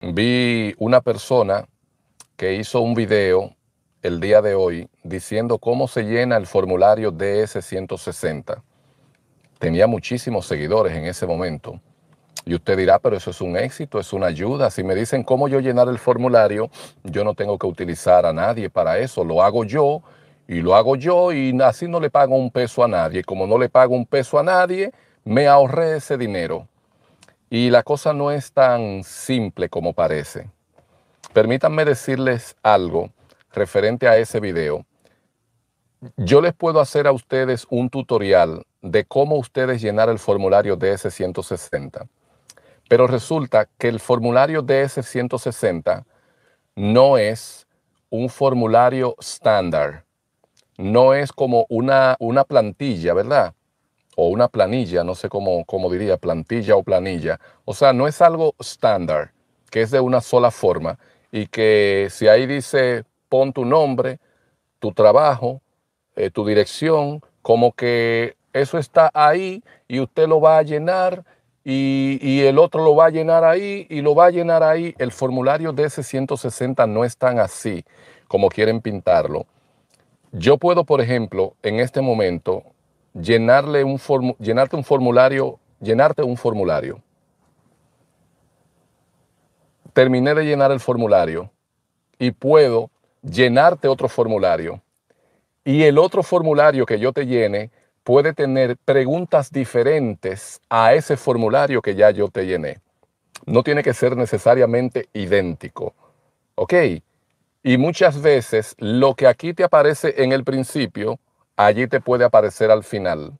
Vi una persona que hizo un video el día de hoy diciendo cómo se llena el formulario DS-160. Tenía muchísimos seguidores en ese momento. Y usted dirá, pero eso es un éxito, es una ayuda. Si me dicen cómo yo llenar el formulario, yo no tengo que utilizar a nadie para eso. Lo hago yo y lo hago yo y así no le pago un peso a nadie. Como no le pago un peso a nadie, me ahorré ese dinero. Y la cosa no es tan simple como parece. Permítanme decirles algo referente a ese video. Yo les puedo hacer a ustedes un tutorial de cómo ustedes llenar el formulario DS-160. Pero resulta que el formulario DS-160 no es un formulario estándar. No es como una, una plantilla, ¿verdad? o una planilla, no sé cómo, diría, plantilla o planilla. O sea, no es algo estándar, que es de una sola forma y que si ahí dice pon tu nombre, tu trabajo, eh, tu dirección, como que eso está ahí y usted lo va a llenar y, y, el otro lo va a llenar ahí y lo va a llenar ahí. El formulario de 160 no es tan así como quieren pintarlo. Yo puedo, por ejemplo, en este momento llenarle llenarte un formulario, llenarte un formulario. Terminé de llenar el formulario y puedo llenarte otro formulario. Y el otro formulario que yo te llene puede tener preguntas diferentes a ese formulario que ya yo te llené. No tiene que ser necesariamente idéntico. ¿Ok? Y muchas veces lo que aquí te aparece en el principio allí te puede aparecer al final.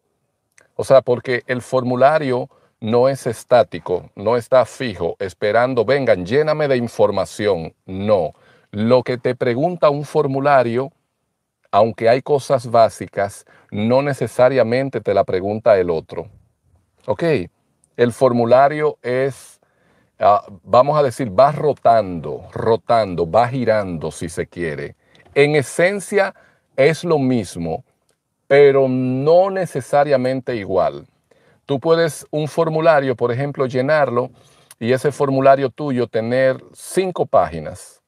O sea, porque el formulario no es estático, no está fijo, esperando, vengan, lléname de información. No, lo que te pregunta un formulario, aunque hay cosas básicas, no necesariamente te la pregunta el otro. ¿Ok? El formulario es, ah, vamos a decir, va rotando, rotando, va girando si se quiere. En esencia es lo mismo, pero no necesariamente igual. Tú puedes un formulario, por ejemplo, llenarlo y ese formulario tuyo tener cinco páginas.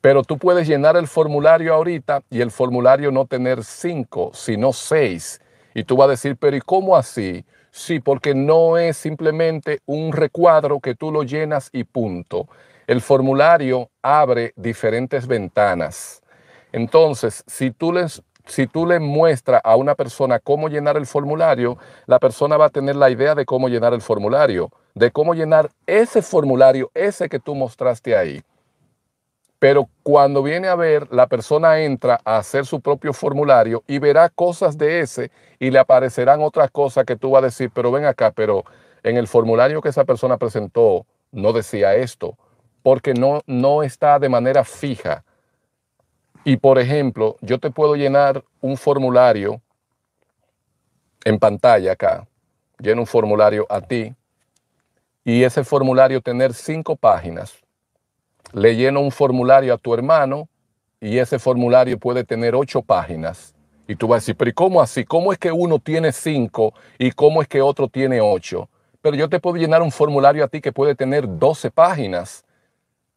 Pero tú puedes llenar el formulario ahorita y el formulario no tener cinco, sino seis. Y tú vas a decir, pero ¿y cómo así? Sí, porque no es simplemente un recuadro que tú lo llenas y punto. El formulario abre diferentes ventanas. Entonces, si tú les si tú le muestras a una persona cómo llenar el formulario, la persona va a tener la idea de cómo llenar el formulario, de cómo llenar ese formulario, ese que tú mostraste ahí. Pero cuando viene a ver, la persona entra a hacer su propio formulario y verá cosas de ese y le aparecerán otras cosas que tú vas a decir, pero ven acá, pero en el formulario que esa persona presentó no decía esto, porque no, no está de manera fija y por ejemplo, yo te puedo llenar un formulario en pantalla acá, lleno un formulario a ti, y ese formulario tener cinco páginas. Le lleno un formulario a tu hermano y ese formulario puede tener ocho páginas. Y tú vas a decir, pero cómo así? ¿Cómo es que uno tiene cinco y cómo es que otro tiene ocho? Pero yo te puedo llenar un formulario a ti que puede tener doce páginas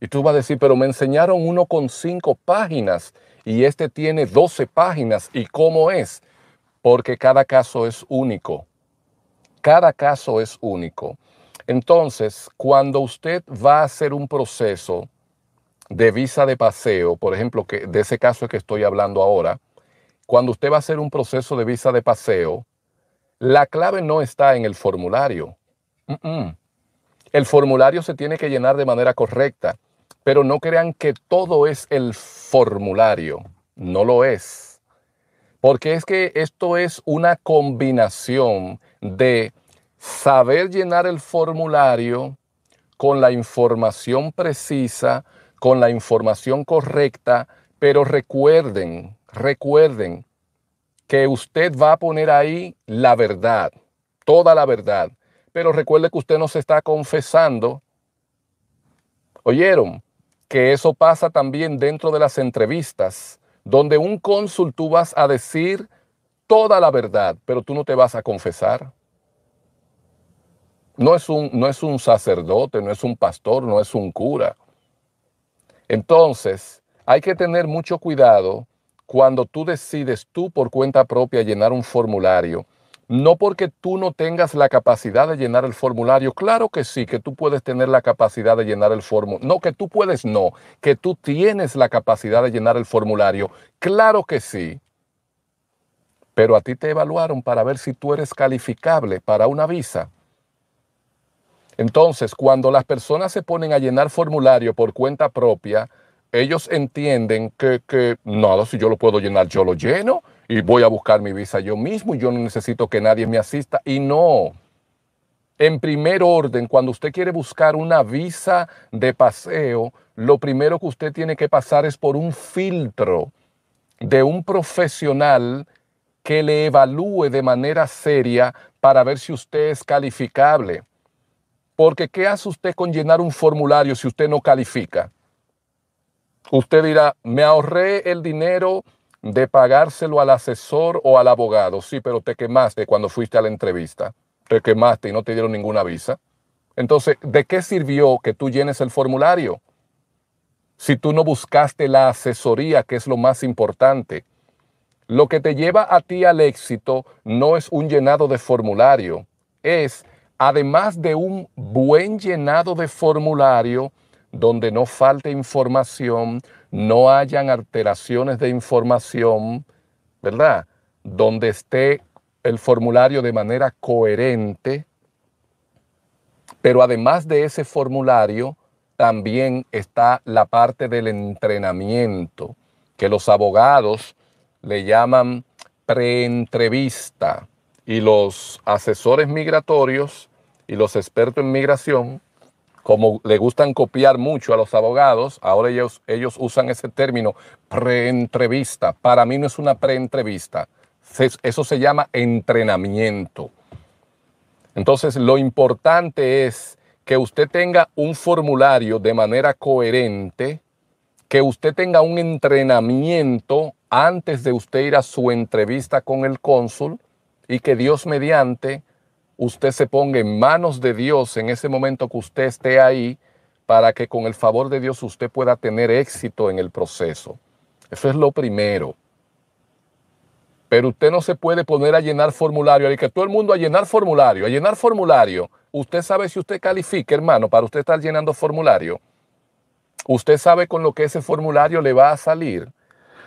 y tú vas a decir, pero me enseñaron uno con cinco páginas y este tiene 12 páginas. ¿Y cómo es? Porque cada caso es único. Cada caso es único. Entonces, cuando usted va a hacer un proceso de visa de paseo, por ejemplo, que de ese caso que estoy hablando ahora, cuando usted va a hacer un proceso de visa de paseo, la clave no está en el formulario. El formulario se tiene que llenar de manera correcta. Pero no crean que todo es el formulario, no lo es. Porque es que esto es una combinación de saber llenar el formulario con la información precisa, con la información correcta, pero recuerden, recuerden que usted va a poner ahí la verdad, toda la verdad. Pero recuerde que usted no se está confesando. ¿Oyeron? que eso pasa también dentro de las entrevistas, donde un cónsul tú vas a decir toda la verdad, pero tú no te vas a confesar. No es, un, no es un sacerdote, no es un pastor, no es un cura. Entonces, hay que tener mucho cuidado cuando tú decides tú por cuenta propia llenar un formulario no porque tú no tengas la capacidad de llenar el formulario. Claro que sí, que tú puedes tener la capacidad de llenar el formulario. No, que tú puedes, no. Que tú tienes la capacidad de llenar el formulario. Claro que sí. Pero a ti te evaluaron para ver si tú eres calificable para una visa. Entonces, cuando las personas se ponen a llenar formulario por cuenta propia, ellos entienden que, que nada, si yo lo puedo llenar, yo lo lleno y voy a buscar mi visa yo mismo y yo no necesito que nadie me asista. Y no, en primer orden, cuando usted quiere buscar una visa de paseo, lo primero que usted tiene que pasar es por un filtro de un profesional que le evalúe de manera seria para ver si usted es calificable. Porque ¿qué hace usted con llenar un formulario si usted no califica? Usted dirá, me ahorré el dinero de pagárselo al asesor o al abogado. Sí, pero te quemaste cuando fuiste a la entrevista. Te quemaste y no te dieron ninguna visa. Entonces, ¿de qué sirvió que tú llenes el formulario? Si tú no buscaste la asesoría, que es lo más importante. Lo que te lleva a ti al éxito no es un llenado de formulario, es, además de un buen llenado de formulario, donde no falte información, no hayan alteraciones de información, ¿verdad? Donde esté el formulario de manera coherente, pero además de ese formulario, también está la parte del entrenamiento, que los abogados le llaman preentrevista y los asesores migratorios y los expertos en migración como le gustan copiar mucho a los abogados, ahora ellos, ellos usan ese término preentrevista. Para mí no es una preentrevista, eso se llama entrenamiento. Entonces, lo importante es que usted tenga un formulario de manera coherente, que usted tenga un entrenamiento antes de usted ir a su entrevista con el cónsul y que Dios mediante usted se ponga en manos de Dios en ese momento que usted esté ahí para que con el favor de Dios usted pueda tener éxito en el proceso. Eso es lo primero. Pero usted no se puede poner a llenar formulario, hay que todo el mundo a llenar formulario, a llenar formulario. Usted sabe si usted califica, hermano, para usted estar llenando formulario. Usted sabe con lo que ese formulario le va a salir.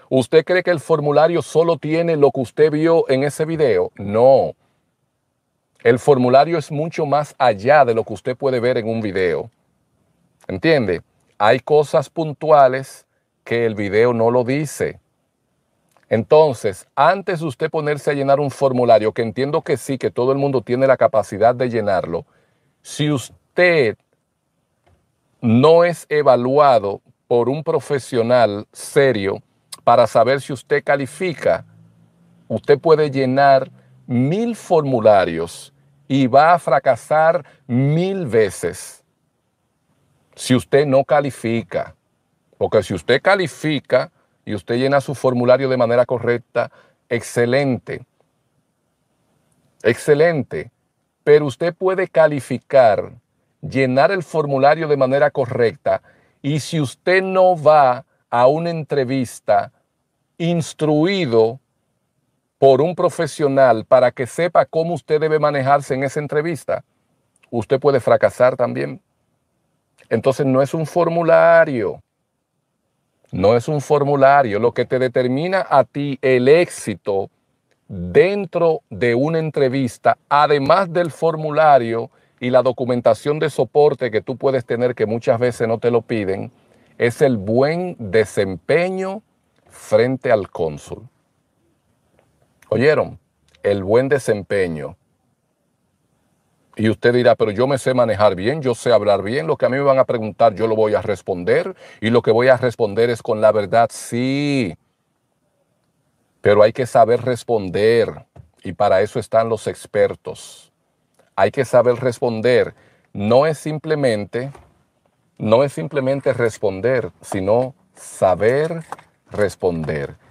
¿Usted cree que el formulario solo tiene lo que usted vio en ese video? No. El formulario es mucho más allá de lo que usted puede ver en un video. ¿Entiende? Hay cosas puntuales que el video no lo dice. Entonces, antes de usted ponerse a llenar un formulario, que entiendo que sí, que todo el mundo tiene la capacidad de llenarlo, si usted no es evaluado por un profesional serio para saber si usted califica, usted puede llenar mil formularios y va a fracasar mil veces si usted no califica. Porque si usted califica y usted llena su formulario de manera correcta, excelente. Excelente. Pero usted puede calificar, llenar el formulario de manera correcta y si usted no va a una entrevista instruido por un profesional para que sepa cómo usted debe manejarse en esa entrevista, usted puede fracasar también. Entonces no es un formulario, no es un formulario lo que te determina a ti el éxito dentro de una entrevista, además del formulario y la documentación de soporte que tú puedes tener que muchas veces no te lo piden, es el buen desempeño frente al cónsul. ¿Oyeron? El buen desempeño. Y usted dirá, pero yo me sé manejar bien, yo sé hablar bien, lo que a mí me van a preguntar yo lo voy a responder y lo que voy a responder es con la verdad, sí. Pero hay que saber responder y para eso están los expertos. Hay que saber responder. No es simplemente, no es simplemente responder, sino saber responder.